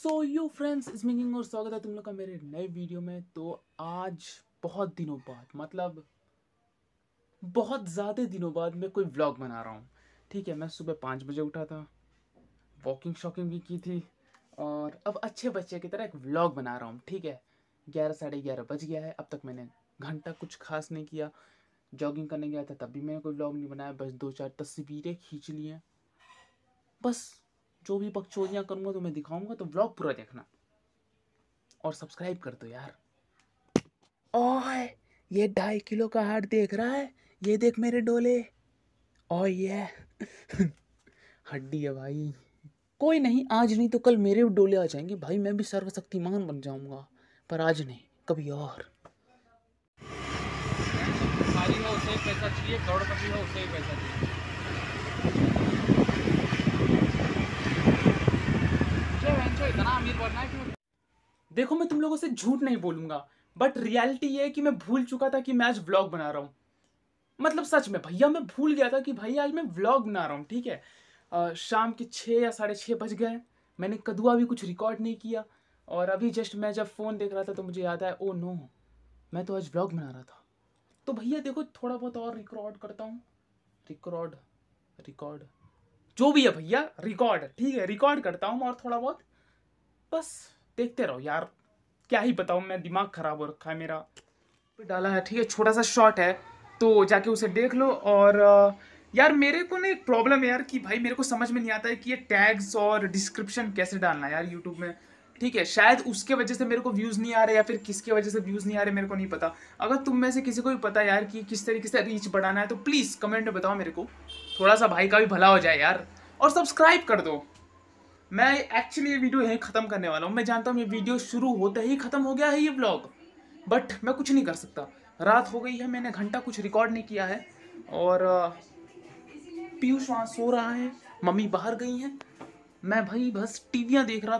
so you friends इसमें और स्वागत है तुम लोग का मेरे नए वीडियो में तो आज बहुत दिनों बाद मतलब बहुत ज़्यादा दिनों बाद मैं कोई व्लॉग बना रहा हूँ ठीक है मैं सुबह पाँच बजे उठा था वॉकिंग शॉकिंग भी की थी और अब अच्छे बच्चे की तरह एक व्लॉग बना रहा हूँ ठीक है ग्यारह साढ़े ग्यारह बज गया है अब तक मैंने घंटा कुछ खास नहीं किया जॉगिंग करने गया था तब भी मैंने कोई व्लॉग नहीं बनाया बस दो चार तस्वीरें खींच ली हैं बस जो भी पक्षोरियाँ करूँगा तो मैं दिखाऊँगा तो ब्लॉग पूरा देखना और सब्सक्राइब कर दो यार ओए ये ढाई किलो का हार देख रहा है ये देख मेरे डोले ओए ये हड्डी है भाई कोई नहीं आज नहीं तो कल मेरे डोले आ जाएंगे भाई मैं भी सर्वशक्तिमान बन जाऊंगा पर आज नहीं कभी और हो उसे पैसा चाहिए करोड़पति हो उसे ही पैसा चाहिए अमीर बनना है देखो मैं तुम लोगों से झूठ नहीं बोलूंगा बट रियलिटी ये है कि मैं भूल चुका था कि मैं आज व्लॉग बना रहा हूँ मतलब सच में भैया मैं भूल गया था कि भाई आज मैं व्लॉग बना रहा हूँ ठीक है आ, शाम के छः या साढ़े छः बज गए मैंने कदुआ भी कुछ रिकॉर्ड नहीं किया और अभी जस्ट मैं जब फ़ोन देख रहा था तो मुझे याद आया ओ oh नो मैं तो आज व्लॉग बना रहा था तो भैया देखो थोड़ा बहुत और रिकॉर्ड करता हूँ रिकॉर्ड रिकॉर्ड जो भी है भैया रिकॉर्ड ठीक है रिकॉर्ड करता हूँ और थोड़ा बहुत बस देखते रहो यार क्या ही बताऊँ मैं दिमाग ख़राब हो रखा है मेरा डाला है ठीक है छोटा सा शॉट है तो जाके उसे देख लो और यार मेरे को ना एक प्रॉब्लम है यार कि भाई मेरे को समझ में नहीं आता है कि ये टैग्स और डिस्क्रिप्शन कैसे डालना है यार यूट्यूब में ठीक है शायद उसके वजह से मेरे को व्यूज़ नहीं आ रहे या फिर किसके वजह से व्यूज़ नहीं आ रहे मेरे को नहीं पता अगर तुम में से किसी को भी पता यार कि किस तरीके से रीच बढ़ाना है तो प्लीज़ कमेंट में बताओ मेरे को थोड़ा सा भाई का भी भला हो जाए यार और सब्सक्राइब कर दो मैं एक्चुअली ये वीडियो यहीं ख़त्म करने वाला हूँ मैं जानता हूँ ये वीडियो शुरू होते ही ख़त्म हो गया है ये ब्लॉग बट मैं कुछ नहीं कर सकता रात हो गई है मैंने घंटा कुछ रिकॉर्ड नहीं किया है और पीयूष वहाँ सो रहा है मम्मी बाहर गई हैं मैं भाई बस टीवियाँ देख रहा था